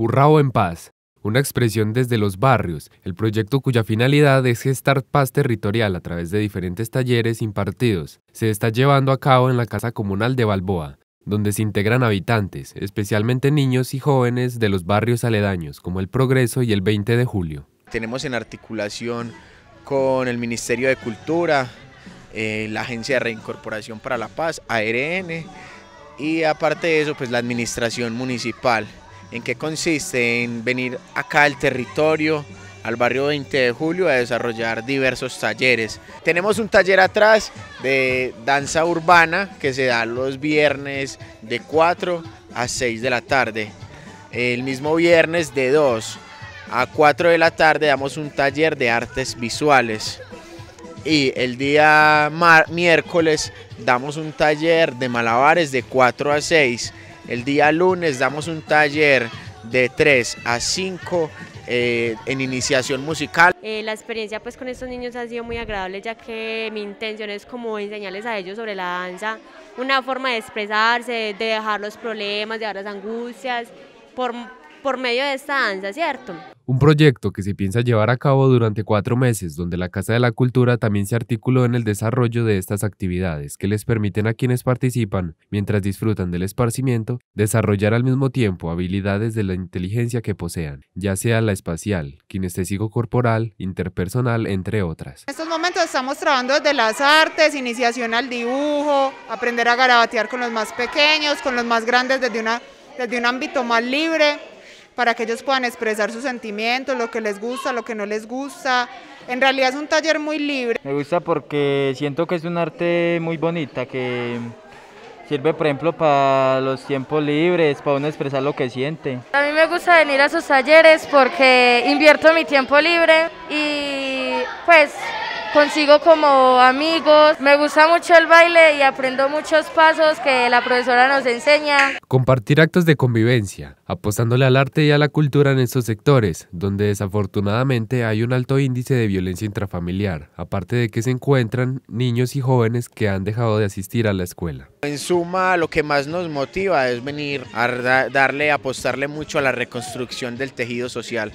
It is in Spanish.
Urrao en Paz, una expresión desde los barrios, el proyecto cuya finalidad es gestar paz territorial a través de diferentes talleres impartidos, se está llevando a cabo en la Casa Comunal de Balboa, donde se integran habitantes, especialmente niños y jóvenes de los barrios aledaños, como El Progreso y el 20 de julio. Tenemos en articulación con el Ministerio de Cultura, eh, la Agencia de Reincorporación para la Paz, ARN, y aparte de eso, pues la Administración Municipal en qué consiste en venir acá al territorio, al barrio 20 de julio, a desarrollar diversos talleres. Tenemos un taller atrás de danza urbana que se da los viernes de 4 a 6 de la tarde. El mismo viernes de 2 a 4 de la tarde damos un taller de artes visuales. Y el día miércoles damos un taller de malabares de 4 a 6 el día lunes damos un taller de 3 a 5 eh, en iniciación musical. Eh, la experiencia pues con estos niños ha sido muy agradable ya que mi intención es como enseñarles a ellos sobre la danza, una forma de expresarse, de dejar los problemas, de dejar las angustias, por, por medio de esta danza, ¿cierto? Un proyecto que se piensa llevar a cabo durante cuatro meses, donde la Casa de la Cultura también se articuló en el desarrollo de estas actividades que les permiten a quienes participan, mientras disfrutan del esparcimiento, desarrollar al mismo tiempo habilidades de la inteligencia que posean, ya sea la espacial, kinestésico corporal, interpersonal, entre otras. En estos momentos estamos trabajando desde las artes, iniciación al dibujo, aprender a garabatear con los más pequeños, con los más grandes desde, una, desde un ámbito más libre, para que ellos puedan expresar sus sentimientos, lo que les gusta, lo que no les gusta. En realidad es un taller muy libre. Me gusta porque siento que es un arte muy bonita, que sirve por ejemplo para los tiempos libres, para uno expresar lo que siente. A mí me gusta venir a sus talleres porque invierto mi tiempo libre y pues consigo como amigos. Me gusta mucho el baile y aprendo muchos pasos que la profesora nos enseña. Compartir actos de convivencia, apostándole al arte y a la cultura en estos sectores, donde desafortunadamente hay un alto índice de violencia intrafamiliar, aparte de que se encuentran niños y jóvenes que han dejado de asistir a la escuela. En suma, lo que más nos motiva es venir a darle, apostarle mucho a la reconstrucción del tejido social.